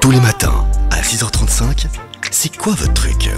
Tous les matins, à 6h35, c'est quoi votre truc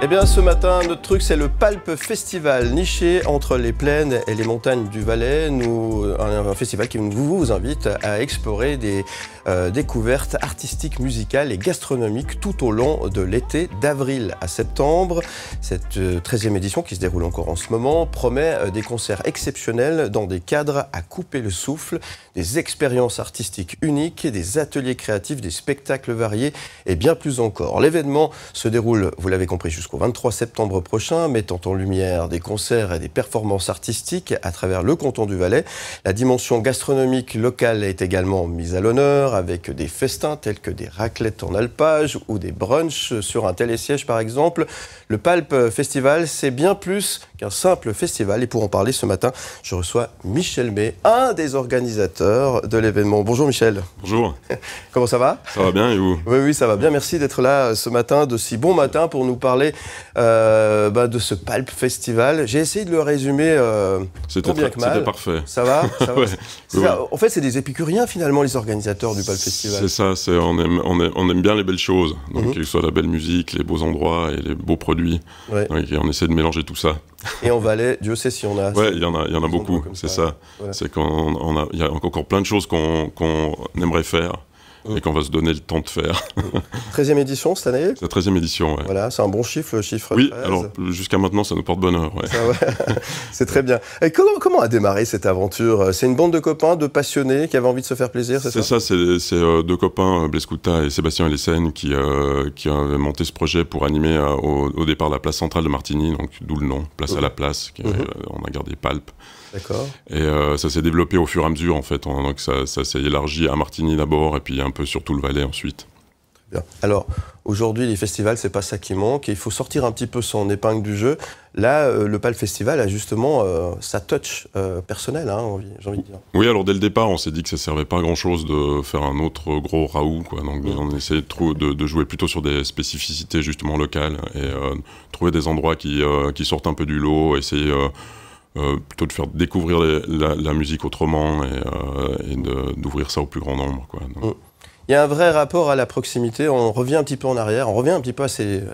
eh bien, ce matin, notre truc, c'est le Palpe Festival, niché entre les plaines et les montagnes du Valais. Nous, un, festival qui vous, invite à explorer des euh, découvertes artistiques, musicales et gastronomiques tout au long de l'été, d'avril à septembre. Cette 13e euh, édition, qui se déroule encore en ce moment, promet euh, des concerts exceptionnels dans des cadres à couper le souffle, des expériences artistiques uniques, des ateliers créatifs, des spectacles variés et bien plus encore. L'événement se déroule, vous l'avez compris, jusqu'au jusqu'au 23 septembre prochain, mettant en lumière des concerts et des performances artistiques à travers le canton du Valais. La dimension gastronomique locale est également mise à l'honneur avec des festins tels que des raclettes en alpage ou des brunchs sur un télésiège par exemple. Le Palp Festival, c'est bien plus qu'un simple festival. Et pour en parler ce matin, je reçois Michel May, un des organisateurs de l'événement. Bonjour Michel. Bonjour. Comment ça va Ça va bien et vous Oui, oui, ça va bien. Merci d'être là euh, ce matin, de si bon matin, pour nous parler euh, bah, de ce Palp Festival. J'ai essayé de le résumer euh, c'était bien que mal. C'était parfait. Ça va, En fait, c'est des épicuriens finalement, les organisateurs du Palp Festival. C'est ça, c'est, on, aime, bien les belles choses, donc mhm. que soit la belle musique, les beaux endroits et les beaux produits. et on essaie de mélanger tout ça. Et va aller, Dieu sait si on a. Ouais, il y en a, il y en a beaucoup. C'est ça. C'est qu'on, il y a encore plein de choses qu'on aimerait faire et qu'on va se donner le temps de faire. 13e édition cette année la 13e édition, oui. Voilà, c'est un bon chiffre, le chiffre. Oui, alors jusqu'à maintenant, ça nous porte bonheur, c'est très bien. Et comment, comment a démarré cette aventure C'est une bande de copains, de passionnés qui avaient envie de se faire plaisir, c'est ça C'est ça, c'est euh, deux copains, euh, Blescuta et Sébastien Elissen, qui, euh, qui avaient monté ce projet pour animer au, départ la place centrale de Martigny, donc d'où le nom, Place à la Place, qui, mhm. on a gardé Palpe. D'accord. Et ça s'est développé au fur et à mesure, en fait. Hein, donc ça, ça s'est élargi à Martigny d'abord, et puis un peu surtout sur tout le Valais ensuite. Alors, aujourd'hui, les festivals, c'est pas ça qui manque. il faut sortir un petit peu son épingle du jeu. Là, euh, le PAL Festival a justement euh, sa touch euh, personnelle, hein, j'ai envie de dire. Oui, alors dès le départ, on s'est dit que ça servait pas à grand-chose de faire un autre gros Raoult. Donc, mm. on essaie de, de, jouer plutôt sur des spécificités justement locales et trouver des endroits qui, sortent un peu du lot, essayer. plutôt de faire découvrir la, musique autrement et, d'ouvrir ça au plus grand nombre. Quoi. Mm il y a un vrai rapport à la proximité. On revient un petit peu en arrière, on revient un petit peu à ces,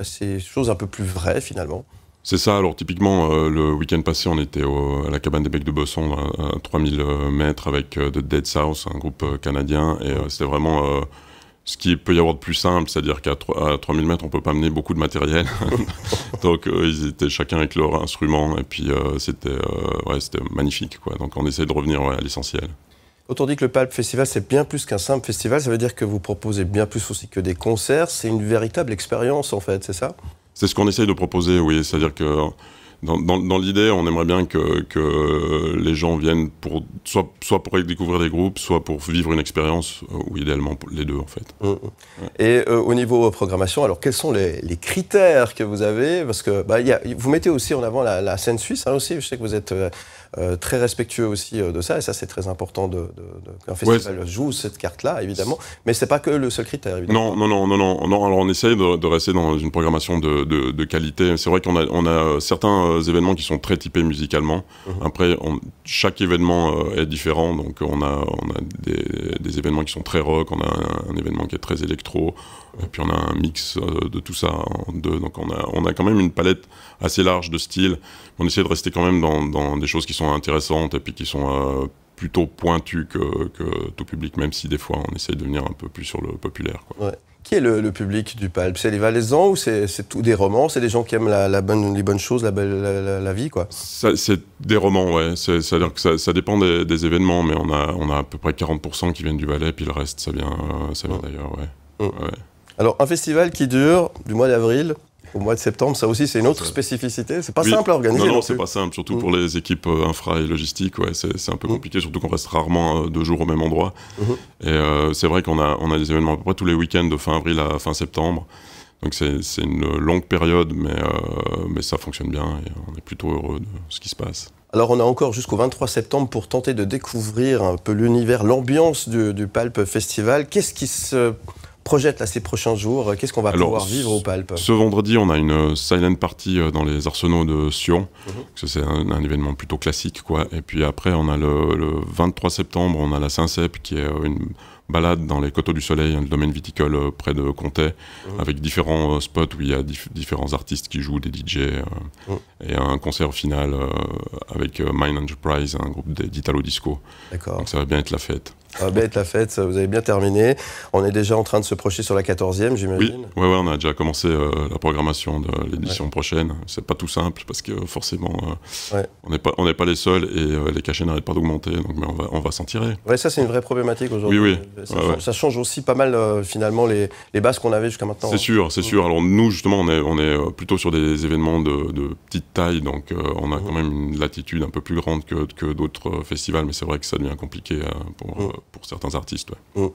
choses un peu plus vraies finalement. C'est ça, alors typiquement, euh, le week-end passé, on était à la cabane des Becs de Bosson à, 3000 euh, mètres, avec euh, The Dead South, un groupe canadien, et c'était vraiment ce qui peut y avoir de plus simple, c'est-à-dire qu'à 3000 mètres, on peut pas amener beaucoup de matériel. Donc, ils étaient chacun avec leur instrument, et puis c'était magnifique. Quoi. Donc, on essaie de revenir à l'essentiel. Autant dit que le Palp Festival, c'est bien plus qu'un simple festival, ça veut dire que vous proposez bien plus aussi que des concerts, c'est une véritable expérience en fait, c'est ça C'est ce qu'on essaye de proposer, oui. C'est-à-dire que dans, l'idée, on aimerait bien que, les gens viennent pour, soit, pour découvrir des groupes, soit pour vivre une expérience, euh, ou idéalement les deux en fait. Mm, mm. Et euh, au niveau euh, programmation, alors quels sont les, critères que vous avez Parce que bah, vous mettez aussi en avant la, scène suisse, hein, aussi. Je sais que vous êtes très respectueux aussi de ça, et ça c'est très important de, qu'un festival joue cette carte-là, évidemment. Mais c'est pas que le seul critère, évidemment. Non, non, non, non, non. Alors on essaye de, rester dans une programmation de, qualité. C'est vrai qu'on on a certains euh, événements qui sont très typés musicalement. Mhm. Après, on, chaque événement euh, est différent. Donc, on a, on a des, événements qui sont très rock, on a un, événement qui est très électro, et puis on a un mix euh, de tout ça en deux. Donc, on a, on a quand même une palette assez large de styles. On essaie de rester quand même dans, des choses qui sont intéressantes et puis qui sont plutôt pointues que, tout public, même si des fois on essaie de venir un peu plus sur le populaire. Qui est le, public du Palp C'est les Valaisans ou c'est tout des romans C'est des gens qui aiment la, bonne, les bonnes choses, la, la, la vie quoi C'est des romans, ouais. C'est-à-dire que ça, dépend des, événements, mais on a, on a à peu près 40% qui viennent du Valais, puis le reste, ça vient, euh, vient d'ailleurs, mm. ouais. Alors, un festival qui dure du mois d'avril au mois de septembre. Ça aussi, c'est une autre spécificité. C'est pas simple à organiser. Non, non, c'est pas simple, surtout mm. pour les équipes euh, infra et logistique. Ouais, c'est un peu mm. compliqué, surtout qu'on reste rarement euh, deux jours au même endroit. Mm-hmm. Et euh, c'est vrai qu'on a, on a des événements à peu près tous les week-ends de fin avril à fin septembre. Donc c'est une longue période, mais, mais ça fonctionne bien et on est plutôt heureux de ce qui se passe. Alors on a encore jusqu'au 23 septembre pour tenter de découvrir un peu l'univers, l'ambiance du, Palpe Palp Festival. Qu'est-ce qui se projette là, ces prochains jours euh, Qu'est-ce qu'on va pouvoir vivre au Palpe Ce vendredi, on a une euh, silent party euh, dans les arsenaux de Sion. Mhm. C'est un, événement plutôt classique. quoi. Et puis après, on a le, 23 septembre, on a la saint qui est une balade dans les coteaux du soleil, un domaine viticole près de Comté, mhm. avec différents spots où il y a différents artistes qui jouent, des DJ, mhm. et un concert final avec Mine Enterprise, un groupe d'Italo Disco. Donc ça va bien être la fête. Ah, bête la fête, vous avez bien terminé. On est déjà en train de se projeter sur la 14e, j'imagine. Oui, ouais, on a déjà commencé euh, la programmation de l'édition prochaine. C'est pas tout simple parce que euh, forcément, euh, on n'est pas, les seuls et les cachets n'arrêtent pas d'augmenter, donc mais on va, s'en tirer. Oui ça c'est une vraie problématique aujourd'hui. Oui, oui. Ça, change aussi pas mal finalement les, bases qu'on avait jusqu'à maintenant. C'est hein. sûr, c'est sûr. Alors nous justement, on est, plutôt sur des événements de, petite taille, donc on a mhm. quand même une latitude un peu plus grande que, d'autres festivals, mais c'est vrai que ça devient compliqué pour. Mhm pour certains artistes. Mm.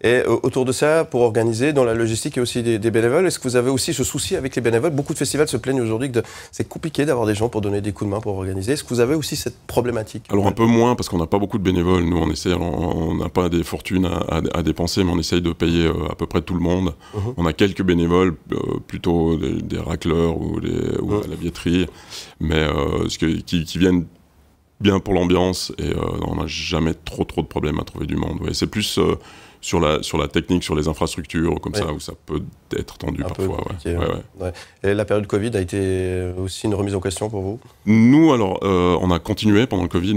Et euh, autour de ça, pour organiser dans la logistique, il y a aussi des, bénévoles. Est-ce que vous avez aussi ce souci avec les bénévoles Beaucoup de festivals se plaignent aujourd'hui que c'est compliqué d'avoir des gens pour donner des coups de main pour organiser. Est-ce que vous avez aussi cette problématique Alors un peu moins parce qu'on n'a pas beaucoup de bénévoles. Nous, on essaie, on n'a pas des fortunes à, dépenser, mais on essaye de payer euh, à peu près tout le monde. Mm-hmm. On a quelques bénévoles, euh, plutôt des, racleurs ou, les mm. la billetterie, mais qui, qui viennent bien pour l'ambiance et euh, on n'a jamais trop trop de problèmes à trouver du monde. Ouais. C'est plus euh, sur la, sur la technique, sur les infrastructures, comme ça, où ça peut être tendu parfois. Et la période Covid a été aussi une remise en question pour vous Nous, alors, euh, on a continué pendant le Covid.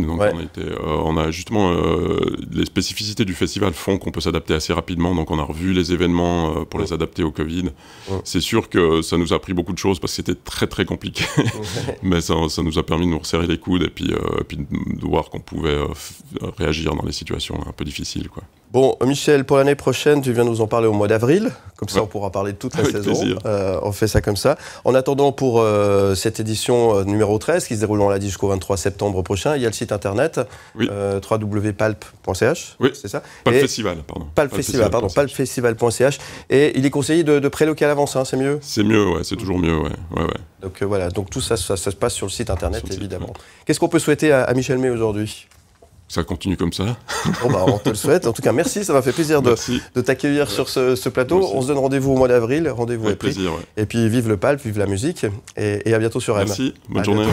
Euh, on, a justement euh, les spécificités du festival font qu'on peut s'adapter assez rapidement. Donc on a revu les événements pour les adapter au Covid. C'est sûr que ça nous a appris beaucoup de choses parce que c'était très très compliqué, mais ça, ça, nous a permis de nous resserrer les coudes et puis, puis de voir qu'on pouvait réagir dans les situations un peu difficiles. Quoi. Bon, Michel, pour l'année prochaine, tu viens nous en parler au mois d'avril. Comme ça, on pourra parler de toute la saison. Euh, on fait ça comme ça. En attendant, pour euh, cette édition euh, numéro 13, qui se déroule, on l'a dit, jusqu'au 23 septembre prochain, il y a le site internet www.palp.ch. Oui. C'est ça Palp Festival, pardon. Palpfestival, Festival, pardon. Palpfestival.ch. Et il est conseillé de, de préloquer à l'avance, hein, c'est mieux C'est mieux, ouais, c'est toujours mieux, ouais. ouais, Donc voilà, donc tout ça, ça, se passe sur le site internet, évidemment. Qu'est-ce qu'on peut souhaiter à, à Michel May aujourd'hui ça continue comme ça. bah on te le souhaite. En tout cas, merci. Ça m'a fait plaisir de, t'accueillir sur ce, plateau. On se donne rendez-vous au mois d'avril. Rendez-vous avec... pris. Et puis, vive le palp, vive la musique. Et, à bientôt sur M. Merci. Bonne journée.